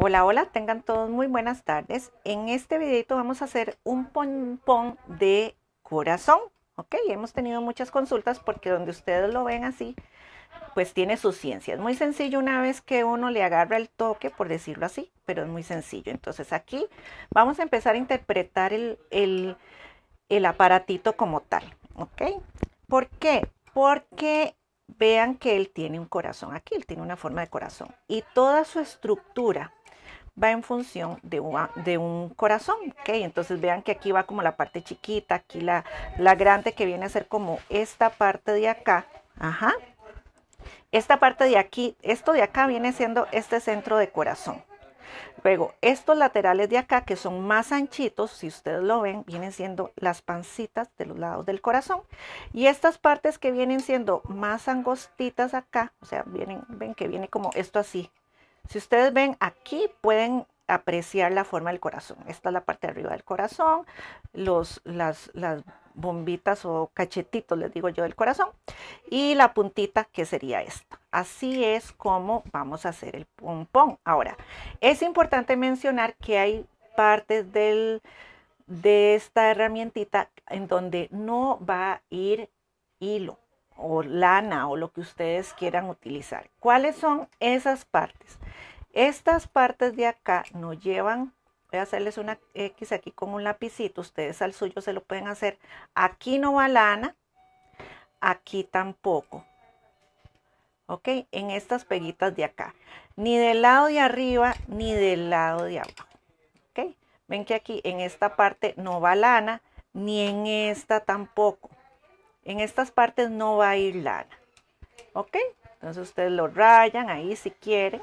Hola, hola, tengan todos muy buenas tardes. En este videito vamos a hacer un pompón de corazón, ¿ok? Hemos tenido muchas consultas porque donde ustedes lo ven así, pues tiene su ciencia. Es muy sencillo una vez que uno le agarra el toque, por decirlo así, pero es muy sencillo. Entonces aquí vamos a empezar a interpretar el, el aparatito como tal, ¿ok? ¿Por qué? Porque vean que él tiene un corazón aquí, él tiene una forma de corazón y toda su estructura va en función de, de un corazón, ¿ok? Entonces vean que aquí va como la parte chiquita, aquí la, la grande que viene a ser como esta parte de acá, ajá. Esta parte de aquí, esto de acá viene siendo este centro de corazón. Luego, estos laterales de acá, que son más anchitos, si ustedes lo ven, vienen siendo las pancitas de los lados del corazón. Y estas partes que vienen siendo más angostitas acá, o sea, vienen, ven que viene como esto así. Si ustedes ven aquí, pueden apreciar la forma del corazón. Esta es la parte de arriba del corazón, los, las, las bombitas o cachetitos, les digo yo, del corazón. Y la puntita que sería esta. Así es como vamos a hacer el pompón. Ahora, es importante mencionar que hay partes del, de esta herramientita en donde no va a ir hilo o lana o lo que ustedes quieran utilizar. ¿Cuáles son esas partes? Estas partes de acá no llevan voy a hacerles una X aquí con un lapicito, ustedes al suyo se lo pueden hacer. Aquí no va lana, aquí tampoco. ¿Ok? En estas peguitas de acá. Ni del lado de arriba, ni del lado de abajo. ¿Ok? Ven que aquí en esta parte no va lana, ni en esta tampoco. En estas partes no va a ir lana. ¿Ok? Entonces ustedes lo rayan ahí si quieren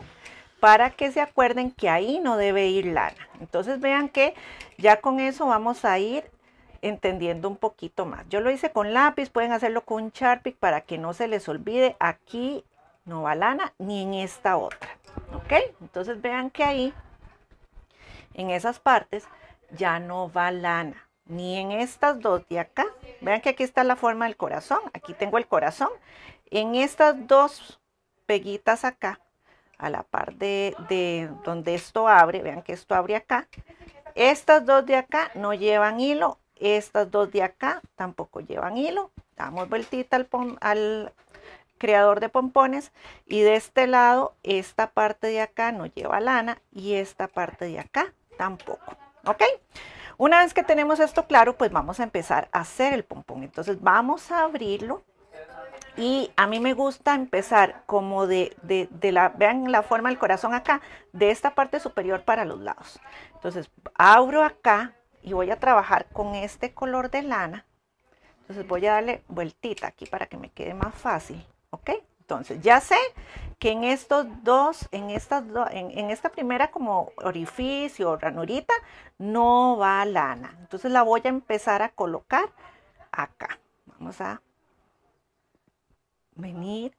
para que se acuerden que ahí no debe ir lana. Entonces vean que ya con eso vamos a ir entendiendo un poquito más. Yo lo hice con lápiz, pueden hacerlo con un Sharpie para que no se les olvide. Aquí no va lana ni en esta otra. ¿Ok? Entonces vean que ahí, en esas partes, ya no va lana. Ni en estas dos de acá. Vean que aquí está la forma del corazón. Aquí tengo el corazón. En estas dos peguitas acá a la parte de, donde esto abre, vean que esto abre acá. Estas dos de acá no llevan hilo, estas dos de acá tampoco llevan hilo. Damos vueltita al, al creador de pompones y de este lado esta parte de acá no lleva lana y esta parte de acá tampoco. ¿Ok? Una vez que tenemos esto claro, pues vamos a empezar a hacer el pompón. Entonces vamos a abrirlo y a mí me gusta empezar como de, la, vean la forma del corazón acá, de esta parte superior para los lados. Entonces, abro acá y voy a trabajar con este color de lana. Entonces voy a darle vueltita aquí para que me quede más fácil, ¿ok? Entonces ya sé que en estos dos, en, estas en, esta primera como orificio ranurita, no va lana. Entonces la voy a empezar a colocar acá. Vamos a venir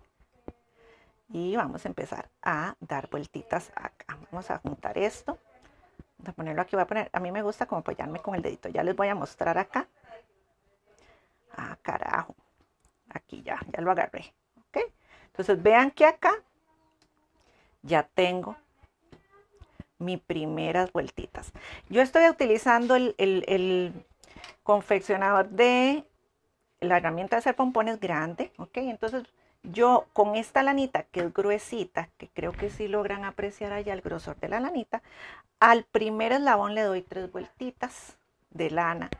y vamos a empezar a dar vueltitas acá. Vamos a juntar esto. a ponerlo aquí. Voy a poner, a mí me gusta como apoyarme con el dedito. Ya les voy a mostrar acá. Ah, carajo. Aquí ya, ya lo agarré. ¿Ok? Entonces vean que acá ya tengo mis primeras vueltitas. Yo estoy utilizando el confeccionador de la herramienta de hacer pompón es grande, ¿ok? Entonces yo con esta lanita que es gruesita, que creo que sí logran apreciar allá el grosor de la lanita, al primer eslabón le doy tres vueltitas de lana.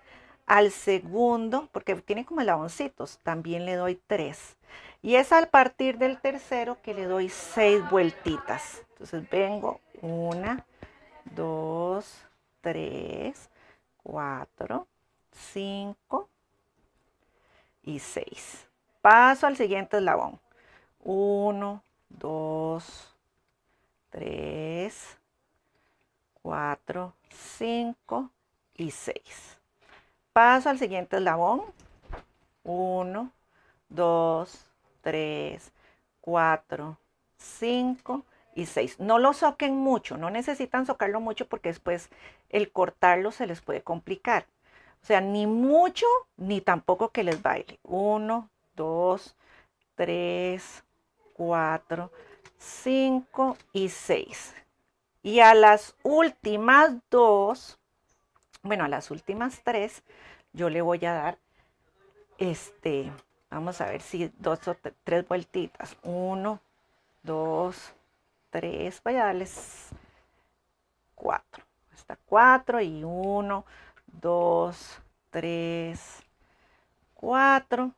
Al segundo, porque tiene como eslaboncitos, también le doy tres. Y es al partir del tercero que le doy seis vueltitas. Entonces vengo una, dos, tres, cuatro, cinco, y 6. Paso al siguiente eslabón. 1, 2, 3, 4, 5 y 6. Paso al siguiente eslabón. 1, 2, 3, 4, 5 y 6. No lo soquen mucho, no necesitan socarlo mucho porque después el cortarlo se les puede complicar. O sea, ni mucho ni tampoco que les baile. Uno, dos, tres, cuatro, cinco y seis. Y a las últimas dos, bueno, a las últimas tres, yo le voy a dar, este, vamos a ver si dos o tres vueltitas. Uno, dos, tres, voy a darles cuatro. Hasta cuatro y uno, Dos, tres, cuatro.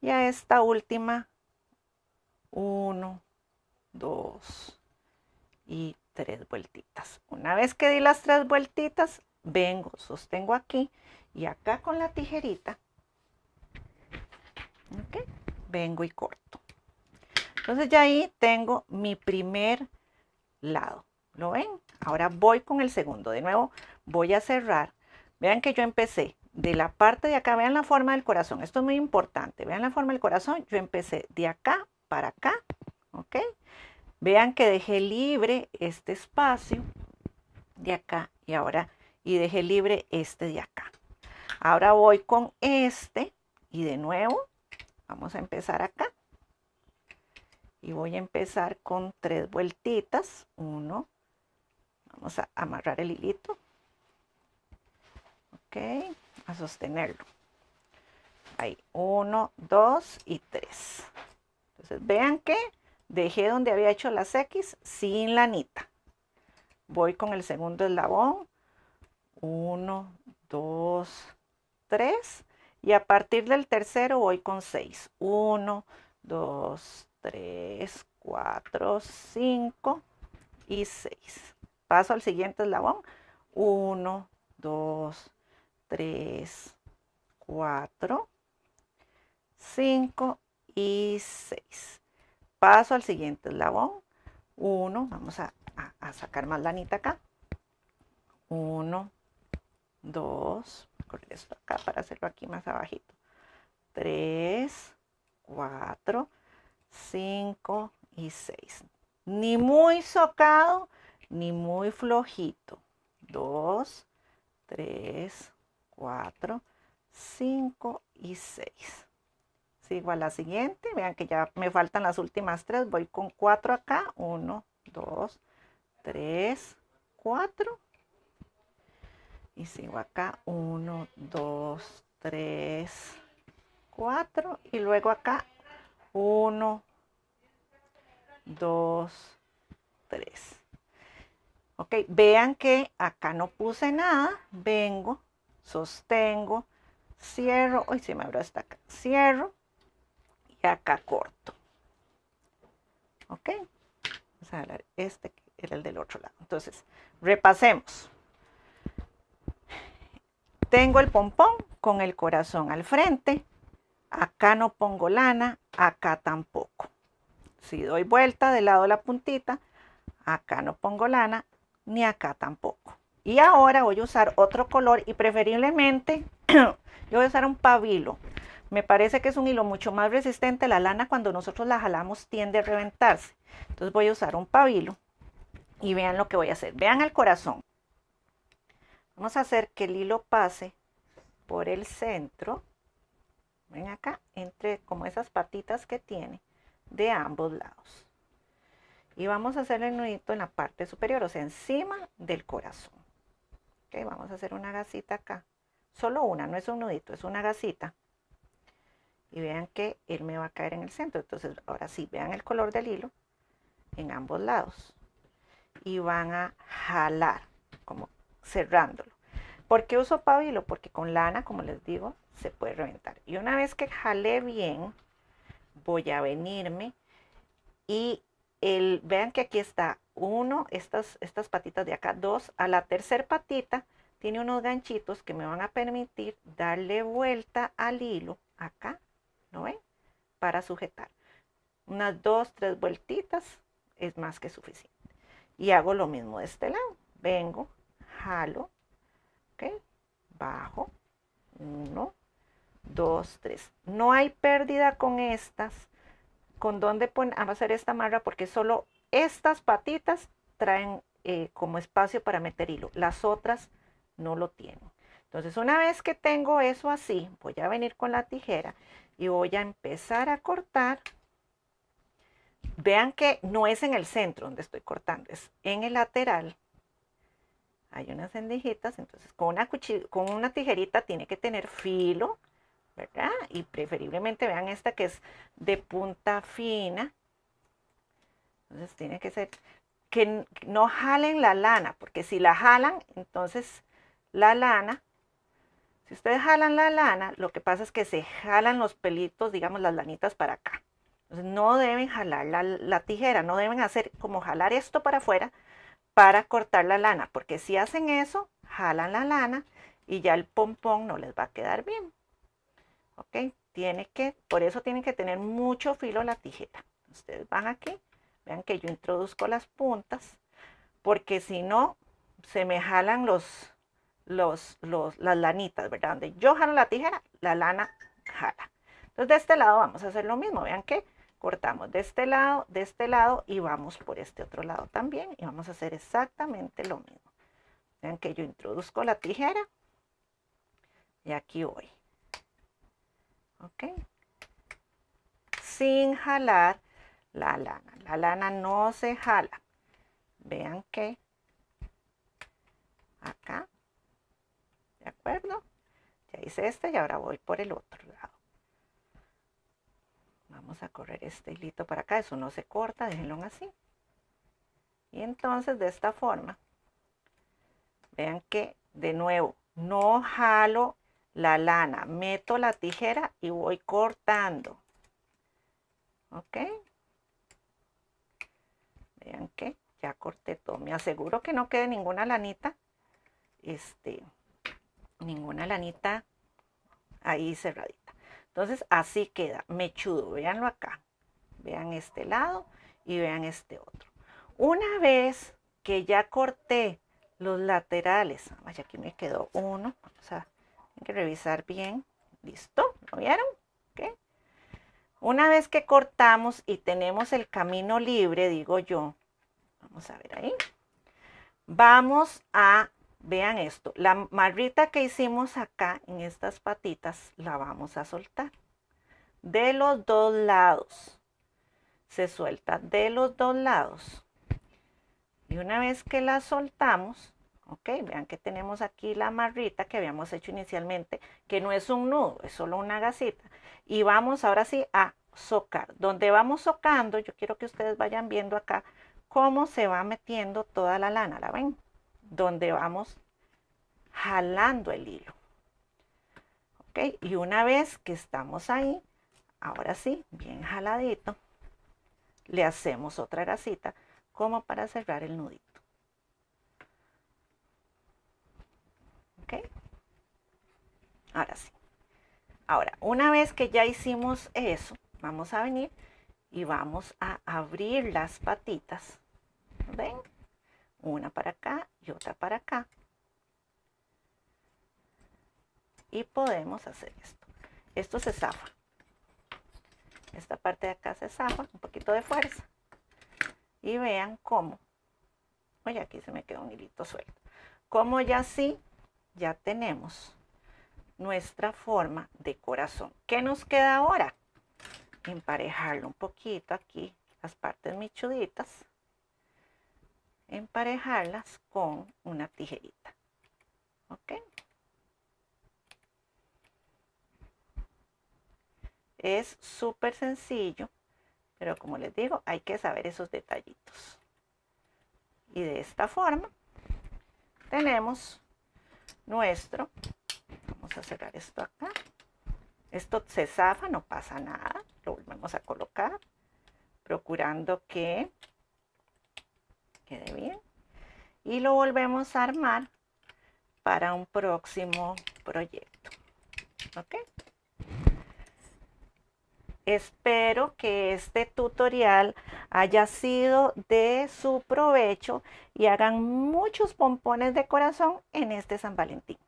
y a esta última uno, dos y tres vueltitas. Una vez que di las tres vueltitas, vengo, sostengo aquí y acá con la tijerita, vengo y corto. Entonces ya ahí tengo mi primer lado. ¿Lo ven? Ahora voy con el segundo. De nuevo voy a cerrar Vean que yo empecé de la parte de acá, vean la forma del corazón, esto es muy importante, vean la forma del corazón, yo empecé de acá para acá, ¿ok? Vean que dejé libre este espacio de acá y ahora, y dejé libre este de acá. Ahora voy con este y de nuevo vamos a empezar acá. Y voy a empezar con tres vueltitas. Uno, vamos a amarrar el hilito. A sostenerlo ahí, 1, 2 y 3. Vean que dejé donde había hecho las X sin la anita. Voy con el segundo eslabón: 1, 2, 3. Y a partir del tercero, voy con 6. 1, 2, 3, 4, 5 y 6. Paso al siguiente eslabón: 1, 2, 3. 3, 4, 5 y 6. Paso al siguiente eslabón. 1, vamos a, a, sacar más lanita acá. 1, 2, correr esto acá para hacerlo aquí más abajito. 3, 4, 5 y 6. Ni muy socado, ni muy flojito. 2, 3, 4, 5 y 6. Sigo a la siguiente. Vean que ya me faltan las últimas tres. Voy con 4 acá. 1, 2, 3, 4. Y sigo acá. 1, 2, 3, 4. Y luego acá. 1, 2, 3. Ok, vean que acá no puse nada. Vengo sostengo, cierro, hoy se me abrió hasta acá, cierro y acá corto. ¿Ok? Vamos a este era el del otro lado. Entonces, repasemos. Tengo el pompón con el corazón al frente. Acá no pongo lana, acá tampoco. Si doy vuelta del lado de la puntita, acá no pongo lana, ni acá tampoco. Y ahora voy a usar otro color y preferiblemente yo voy a usar un pabilo. Me parece que es un hilo mucho más resistente. La lana cuando nosotros la jalamos tiende a reventarse. Entonces voy a usar un pabilo y vean lo que voy a hacer. Vean el corazón. Vamos a hacer que el hilo pase por el centro. Ven acá, entre como esas patitas que tiene de ambos lados. Y vamos a hacer el nudito en la parte superior, o sea, encima del corazón vamos a hacer una gasita acá. Solo una, no es un nudito, es una gasita. Y vean que él me va a caer en el centro. Entonces, ahora sí, vean el color del hilo en ambos lados. Y van a jalar, como cerrándolo. ¿Por qué uso pavilo Porque con lana, como les digo, se puede reventar. Y una vez que jale bien, voy a venirme y vean que aquí está uno, estas, estas patitas de acá, dos, a la tercera patita tiene unos ganchitos que me van a permitir darle vuelta al hilo acá, ¿no ven? Para sujetar. Unas dos, tres vueltitas es más que suficiente. Y hago lo mismo de este lado. Vengo, jalo, ¿ok? Bajo, uno, dos, tres. No hay pérdida con estas con dónde hacer esta marca, porque solo estas patitas traen eh, como espacio para meter hilo, las otras no lo tienen. Entonces una vez que tengo eso así, voy a venir con la tijera y voy a empezar a cortar. Vean que no es en el centro donde estoy cortando, es en el lateral. Hay unas endijitas, entonces con una, con una tijerita tiene que tener filo, y preferiblemente vean esta que es de punta fina. Entonces tiene que ser que no jalen la lana, porque si la jalan, entonces la lana, si ustedes jalan la lana, lo que pasa es que se jalan los pelitos, digamos las lanitas para acá. Entonces no deben jalar la, la tijera, no deben hacer como jalar esto para afuera para cortar la lana, porque si hacen eso, jalan la lana y ya el pompón no les va a quedar bien. ¿ok? Tiene que, por eso tienen que tener mucho filo la tijera. Ustedes van aquí, vean que yo introduzco las puntas, porque si no, se me jalan los, los, las lanitas, ¿verdad? Donde yo jalo la tijera, la lana jala. Entonces de este lado vamos a hacer lo mismo, vean que cortamos de este lado, de este lado y vamos por este otro lado también y vamos a hacer exactamente lo mismo. Vean que yo introduzco la tijera y aquí voy. ¿ok? Sin jalar la lana. La lana no se jala. Vean que acá, ¿de acuerdo? Ya hice este y ahora voy por el otro lado. Vamos a correr este hilito para acá, eso no se corta, déjenlo así. Y entonces de esta forma, vean que de nuevo no jalo la lana, meto la tijera y voy cortando. ¿Ok? Vean que ya corté todo. Me aseguro que no quede ninguna lanita, este, ninguna lanita ahí cerradita. Entonces así queda, Me chudo. Veanlo acá. Vean este lado y vean este otro. Una vez que ya corté los laterales, vaya, aquí me quedó uno, que revisar bien. ¿Listo? ¿Lo vieron? ¿Okay? Una vez que cortamos y tenemos el camino libre, digo yo, vamos a ver ahí, vamos a, vean esto, la marrita que hicimos acá en estas patitas la vamos a soltar de los dos lados. Se suelta de los dos lados. Y una vez que la soltamos, Ok, vean que tenemos aquí la marrita que habíamos hecho inicialmente, que no es un nudo, es solo una gasita. Y vamos ahora sí a socar. Donde vamos socando, yo quiero que ustedes vayan viendo acá cómo se va metiendo toda la lana, ¿la ven? Donde vamos jalando el hilo. Ok, y una vez que estamos ahí, ahora sí, bien jaladito, le hacemos otra gasita como para cerrar el nudito. ¿Ok? Ahora sí. Ahora, una vez que ya hicimos eso, vamos a venir y vamos a abrir las patitas. ¿Ven? Una para acá y otra para acá. Y podemos hacer esto. Esto se zafa. Esta parte de acá se zafa, un poquito de fuerza. Y vean cómo. Oye, aquí se me quedó un hilito suelto. Como ya sí ya tenemos nuestra forma de corazón. ¿Qué nos queda ahora? Emparejarlo un poquito aquí, las partes michuditas. Emparejarlas con una tijerita. Es súper sencillo, pero como les digo, hay que saber esos detallitos. Y de esta forma tenemos nuestro. Vamos a cerrar esto acá. Esto se zafa, no pasa nada. Lo volvemos a colocar, procurando que quede bien. Y lo volvemos a armar para un próximo proyecto. ¿Ok? Espero que este tutorial haya sido de su provecho y hagan muchos pompones de corazón en este San Valentín.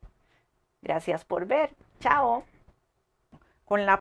Gracias por ver. Chao. Con la